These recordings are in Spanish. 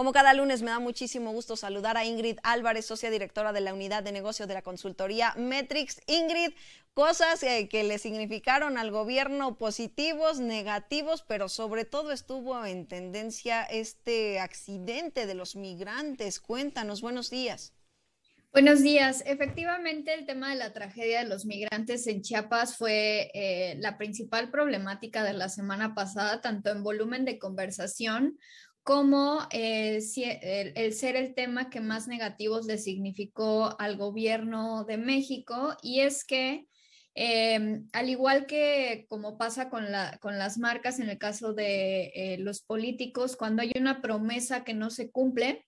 Como cada lunes, me da muchísimo gusto saludar a Ingrid Álvarez, socia directora de la unidad de negocio de la consultoría Metrix. Ingrid, cosas eh, que le significaron al gobierno positivos, negativos, pero sobre todo estuvo en tendencia este accidente de los migrantes. Cuéntanos, buenos días. Buenos días. Efectivamente, el tema de la tragedia de los migrantes en Chiapas fue eh, la principal problemática de la semana pasada, tanto en volumen de conversación como eh, el, ser el tema que más negativos le significó al gobierno de México y es que em, al igual que como pasa con, las marcas en el caso de eh, los políticos, cuando hay una promesa que no se cumple,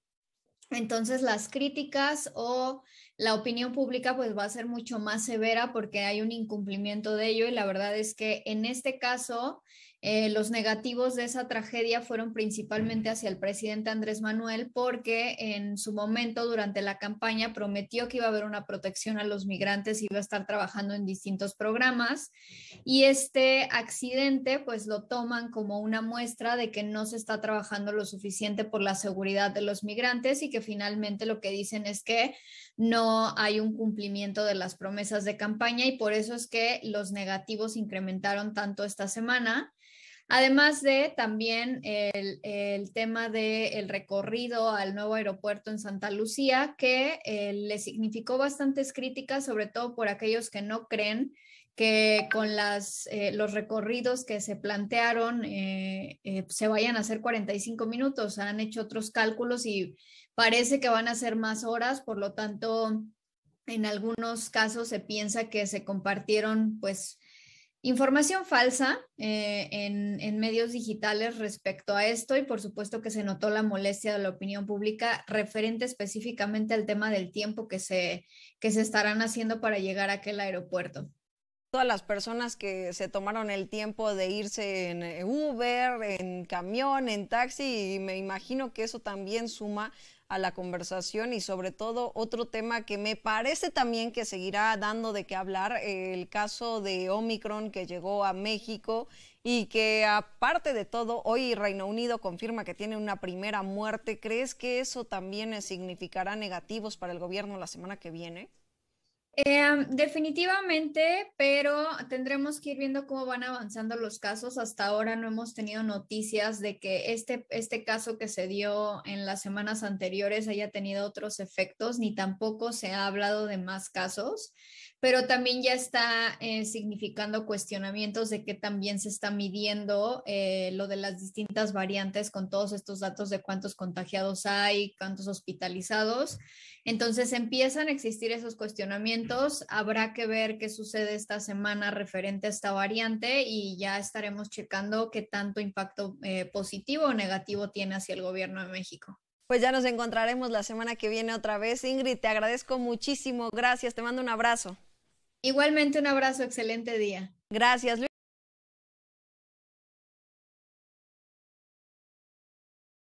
entonces las críticas o la opinión pública pues va a ser mucho más severa porque hay un incumplimiento de ello y la verdad es que en este caso eh, los negativos de esa tragedia fueron principalmente hacia el presidente Andrés Manuel porque en su momento durante la campaña prometió que iba a haber una protección a los migrantes y iba a estar trabajando en distintos programas y este accidente pues lo toman como una muestra de que no se está trabajando lo suficiente por la seguridad de los migrantes y que finalmente lo que dicen es que no hay un cumplimiento de las promesas de campaña y por eso es que los negativos incrementaron tanto esta semana. Además de también el, tema del recorrido al nuevo aeropuerto en Santa Lucía, que eh, le significó bastantes críticas, sobre todo por aquellos que no creen que con las, eh, los recorridos que se plantearon eh, se vayan a hacer 45 minutos. Han hecho otros cálculos y Parece que van a ser más horas, por lo tanto, en algunos casos se piensa que se compartieron pues información falsa eh, en, en, medios digitales respecto a esto y por supuesto que se notó la molestia de la opinión pública referente específicamente al tema del tiempo que se, que se estarán haciendo para llegar a aquel aeropuerto todas las personas que se tomaron el tiempo de irse en eh, Uber, en camión, en taxi, y me imagino que eso también suma a la conversación y sobre todo otro tema que me parece también que seguirá dando de qué hablar, eh, el caso de Omicron que llegó a México y que aparte de todo, hoy Reino Unido confirma que tiene una primera muerte. ¿Crees que eso también eh, significará negativos para el gobierno la semana que viene? Em, definitivamente, pero tendremos que ir viendo cómo van avanzando los casos. Hasta ahora no hemos tenido noticias de que este, este caso que se dio en las semanas anteriores haya tenido otros efectos, ni tampoco se ha hablado de más casos, pero también ya está eh, significando cuestionamientos de que también se está midiendo eh, lo de las distintas variantes con todos estos datos de cuántos contagiados hay, cuántos hospitalizados. Entonces empiezan a existir esos cuestionamientos Habrá que ver qué sucede esta semana referente a esta variante y ya estaremos checando qué tanto impacto eh, positivo o negativo tiene hacia el gobierno de México. Pues ya nos encontraremos la semana que viene otra vez. Ingrid, te agradezco muchísimo. Gracias, te mando un abrazo. Igualmente un abrazo, excelente día. Gracias,